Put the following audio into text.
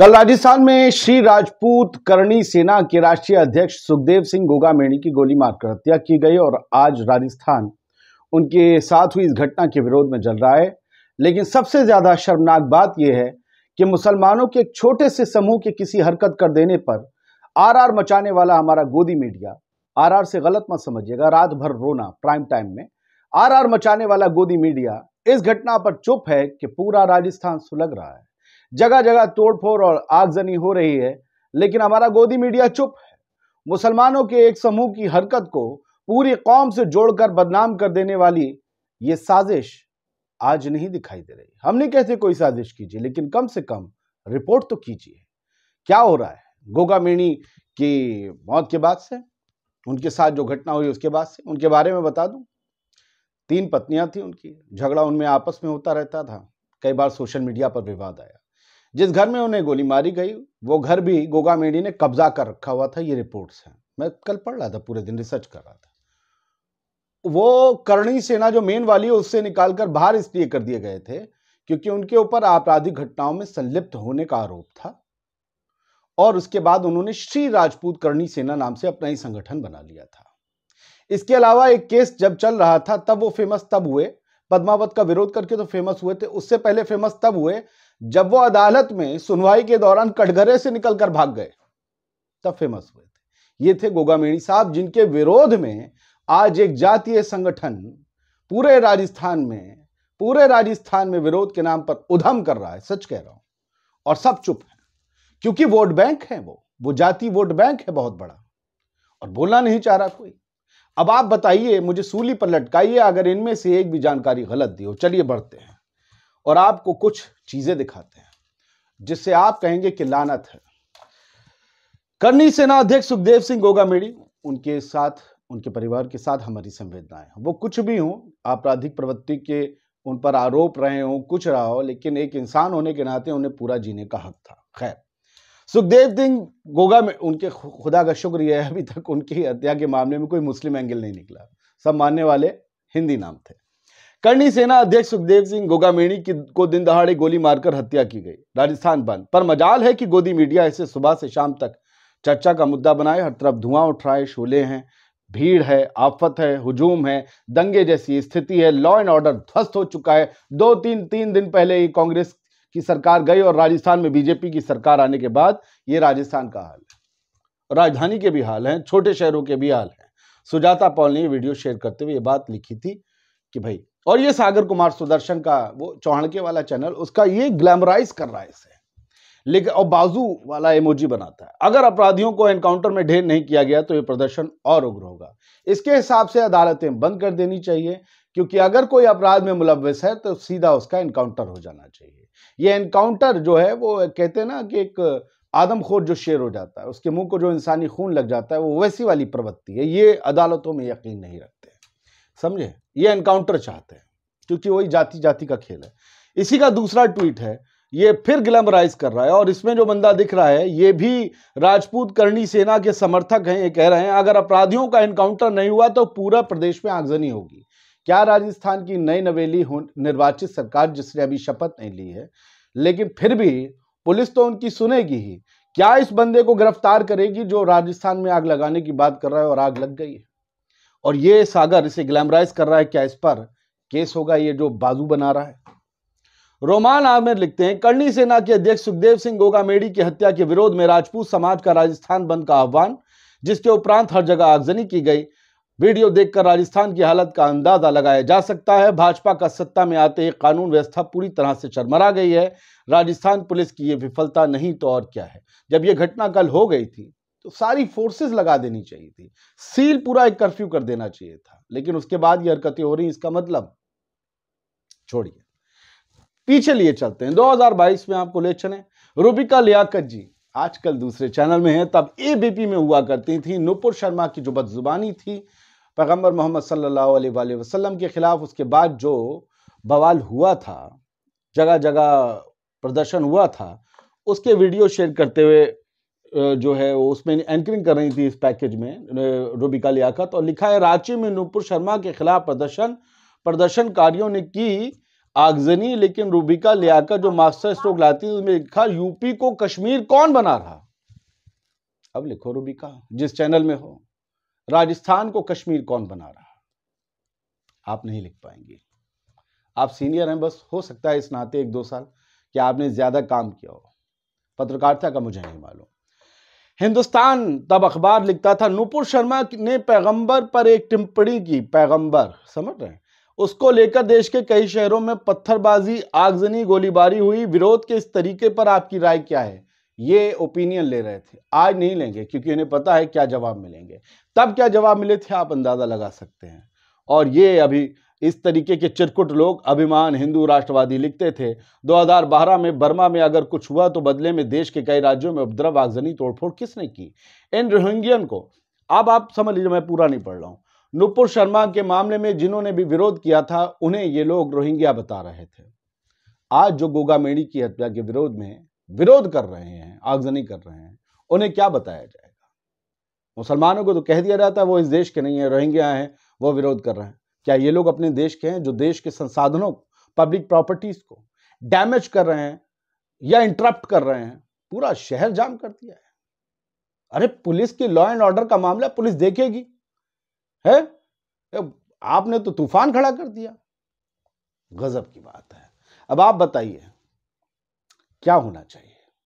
कल राजस्थान में श्री राजपूत करणी सेना के राष्ट्रीय अध्यक्ष सुखदेव सिंह गोगा मेणी की गोली मारकर हत्या की गई और आज राजस्थान उनके साथ हुई इस घटना के विरोध में जल रहा है लेकिन सबसे ज्यादा शर्मनाक बात यह है कि मुसलमानों के एक छोटे से समूह के किसी हरकत कर देने पर आरआर मचाने वाला हमारा गोदी मीडिया आरआर से गलत मत समझिएगा रात भर रोना प्राइम टाइम में आरआर मचाने वाला गोदी मीडिया इस घटना पर चुप है कि पूरा राजस्थान सुलग रहा है जगह जगह तोड़फोड़ और आगजनी हो रही है लेकिन हमारा गोदी मीडिया चुप है मुसलमानों के एक समूह की हरकत को पूरी कौम से जोड़कर बदनाम कर देने वाली ये साजिश आज नहीं दिखाई दे रही हम नहीं कहते कोई साजिश कीजिए लेकिन कम से कम रिपोर्ट तो कीजिए क्या हो रहा है गोगा मेणी की मौत के बाद से उनके साथ जो घटना हुई उसके बाद से उनके बारे में बता दूं तीन पत्नियां थी उनकी झगड़ा उनमें आपस में होता रहता था कई बार सोशल मीडिया पर विवाद आया जिस घर में उन्हें गोली मारी गई वो घर भी गोगा मेडी ने कब्जा कर रखा हुआ था ये रिपोर्ट्स हैं मैं कल पढ़ रहा था पूरे दिन रिसर्च कर रहा था वो करणी सेना जो मेन वाली है उससे निकालकर बाहर इसलिए कर दिए गए थे क्योंकि उनके ऊपर आपराधिक घटनाओं में संलिप्त होने का आरोप था और उसके बाद उन्होंने श्री राजपूत करणी सेना नाम से अपना ही संगठन बना लिया था इसके अलावा एक केस जब चल रहा था तब वो फेमस तब हुए पद्मावत का विरोध करके तो फेमस हुए थे उससे पहले फेमस तब हुए जब वो अदालत में सुनवाई के दौरान कटघरे से निकलकर भाग गए तब फेमस हुए थे ये थे गोगामेणी साहब जिनके विरोध में आज एक जातीय संगठन पूरे राजस्थान में पूरे राजस्थान में विरोध के नाम पर उधम कर रहा है सच कह रहा हूं और सब चुप है क्योंकि वोट बैंक है वो वो जाति वोट बैंक है बहुत बड़ा और बोलना नहीं चाह रहा कोई अब आप बताइए मुझे सूली पर लटकाइए अगर इनमें से एक भी जानकारी गलत दी हो चलिए बढ़ते हैं और आपको कुछ चीज़ें दिखाते हैं जिससे आप कहेंगे कि लानत है करनी सेना अध्यक्ष सुखदेव सिंह गोगा मेड़ी उनके साथ उनके परिवार के साथ हमारी संवेदनाएं वो कुछ भी हो आपराधिक प्रवृत्ति के उन पर आरोप रहे हो कुछ रहा हो लेकिन एक इंसान होने के नाते उन्हें पूरा जीने का हक था खैर सुखदेव सिंह गोगा में उनके खुदा का शुक्र यह है अभी तक उनकी हत्या के मामले में कोई मुस्लिम एंगल नहीं निकला सब मानने वाले हिंदी नाम थे करणी सेना अध्यक्ष सुखदेव सिंह गोगामेणी की को दिन दहाड़े गोली मारकर हत्या की गई राजस्थान बंद पर मजाल है कि गोदी मीडिया इसे सुबह से शाम तक चर्चा का मुद्दा बनाए हर तरफ धुआं उठ रहा है शोले हैं भीड़ है आफत है हुजूम है दंगे जैसी स्थिति है लॉ एंड ऑर्डर ध्वस्त हो चुका है दो तीन तीन दिन पहले ही कांग्रेस की सरकार गई और राजस्थान में बीजेपी की सरकार आने के बाद ये राजस्थान का हाल है राजधानी के भी हाल हैं छोटे शहरों के भी हाल हैं सुजाता पॉल ने ये वीडियो शेयर करते हुए ये बात लिखी थी कि भाई और ये सागर कुमार सुदर्शन का वो के वाला चैनल उसका ये ग्लैमराइज कर रहा है इसे लेकिन और बाजू वाला इमोजी बनाता है अगर अपराधियों को एनकाउंटर में ढेर नहीं किया गया तो ये प्रदर्शन और उग्र होगा इसके हिसाब से अदालतें बंद कर देनी चाहिए क्योंकि अगर कोई अपराध में मुलविस है तो सीधा उसका इनकाउंटर हो जाना चाहिए ये इनकाउंटर जो है वो कहते हैं ना कि एक आदमखोर जो शेर हो जाता है उसके मुंह को जो इंसानी खून लग जाता है वो वैसी वाली प्रवृत्ति है ये अदालतों में यकीन नहीं रखते समझे ये इनकाउंटर चाहते हैं क्योंकि वही जाति जाति का खेल है इसी का दूसरा ट्वीट है ये फिर ग्लैमराइज कर रहा है और इसमें जो बंदा दिख रहा है ये भी राजपूत करणी सेना के समर्थक हैं ये कह रहे हैं अगर अपराधियों का इनकाउंटर नहीं हुआ तो पूरा प्रदेश में आगजनी होगी क्या राजस्थान की नई नवेली निर्वाचित सरकार जिसने अभी शपथ नहीं ली है लेकिन फिर भी पुलिस तो उनकी सुनेगी ही क्या इस बंदे को गिरफ्तार करेगी जो राजस्थान में आग लगाने की बात कर रहा है और आग लग गई है और ये सागर इसे ग्लैमराइज कर रहा है क्या इस पर केस होगा ये जो बाजू बना रहा है रोमान आमिर लिखते हैं करणी सेना के अध्यक्ष सुखदेव सिंह गोगामेड़ी की हत्या के विरोध में राजपूत समाज का राजस्थान बंद का आह्वान जिसके उपरांत हर जगह आगजनी की गई वीडियो देखकर राजस्थान की हालत का अंदाजा लगाया जा सकता है भाजपा का सत्ता में आते ही कानून व्यवस्था पूरी तरह से चरमरा गई है राजस्थान पुलिस की ये विफलता नहीं तो और क्या है जब ये घटना कल हो गई थी तो सारी फोर्सेस लगा देनी चाहिए थी सील पूरा एक कर्फ्यू कर देना चाहिए था लेकिन उसके बाद ये हरकतें हो रही इसका मतलब छोड़िए पीछे लिए चलते हैं दो में आपको ले चले रूबिका लियाकत जी आजकल दूसरे चैनल में है तब एबीपी में हुआ करती थी नुपुर शर्मा की जो बदजुबानी थी पैगम्बर मोहम्मद सल्लल्लाहु अलैहि वसल्लम के ख़िलाफ़ उसके बाद जो बवाल हुआ था जगह जगह प्रदर्शन हुआ था उसके वीडियो शेयर करते हुए जो है वो उसमें एंकरिंग कर रही थी इस पैकेज में रूबिका लियाकत और लिखा है रांची में नूपुर शर्मा के खिलाफ प्रदर्शन प्रदर्शनकारियों ने की आगजनी लेकिन रूबिका लियाकत जो मास्टर स्ट्रोक लाती उसमें लिखा यूपी को कश्मीर कौन बना रहा अब लिखो रूबिका जिस चैनल में हो राजस्थान को कश्मीर कौन बना रहा आप नहीं लिख पाएंगे आप सीनियर हैं बस हो सकता है इस नाते एक दो साल कि आपने ज़्यादा काम किया हो पत्रकारिता का मुझे नहीं मालूम हिंदुस्तान तब अखबार लिखता था नूपुर शर्मा ने पैगंबर पर एक टिप्पणी की पैगंबर समझ रहे हैं उसको लेकर देश के कई शहरों में पत्थरबाजी आगजनी गोलीबारी हुई विरोध के इस तरीके पर आपकी राय क्या है ये ओपिनियन ले रहे थे आज नहीं लेंगे क्योंकि उन्हें पता है क्या जवाब मिलेंगे तब क्या जवाब मिले थे आप अंदाज़ा लगा सकते हैं और ये अभी इस तरीके के चिरकुट लोग अभिमान हिंदू राष्ट्रवादी लिखते थे 2012 में बर्मा में अगर कुछ हुआ तो बदले में देश के कई राज्यों में उपद्रव आगजनी तोड़फोड़ किसने की इन रोहिंग्यन को अब आप समझ लीजिए मैं पूरा नहीं पढ़ रहा हूँ नुपुर शर्मा के मामले में जिन्होंने भी विरोध किया था उन्हें ये लोग रोहिंग्या बता रहे थे आज जो गोगामेड़ी की हत्या के विरोध में विरोध कर रहे हैं आगजनी कर रहे हैं उन्हें क्या बताया जाएगा मुसलमानों को तो कह दिया जाता है वो इस देश के नहीं है रोहिंग्या हैं वो विरोध कर रहे हैं क्या ये लोग अपने देश के हैं जो देश के संसाधनों पब्लिक प्रॉपर्टीज को डैमेज कर रहे हैं या इंटरप्ट कर रहे हैं पूरा शहर जाम कर दिया है अरे पुलिस की लॉ एंड ऑर्डर का मामला पुलिस देखेगी है आपने तो तूफान खड़ा कर दिया गजब की बात है अब आप बताइए क्या होना चाहिए